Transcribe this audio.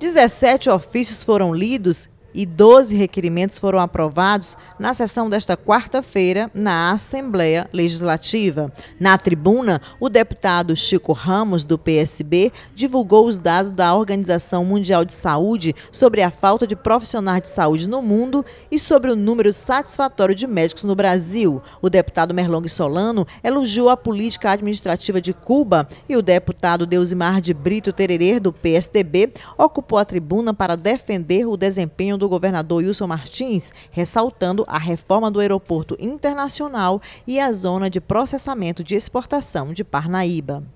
17 ofícios foram lidos e 12 requerimentos foram aprovados na sessão desta quarta-feira na Assembleia Legislativa. Na tribuna, o deputado Chico Ramos, do PSB, divulgou os dados da Organização Mundial de Saúde sobre a falta de profissionais de saúde no mundo e sobre o número satisfatório de médicos no Brasil. O deputado Merlong Solano elogiou a política administrativa de Cuba e o deputado Deusimar de Brito Tererê, do PSDB, ocupou a tribuna para defender o desempenho do do governador Wilson Martins, ressaltando a reforma do aeroporto internacional e a zona de processamento de exportação de Parnaíba.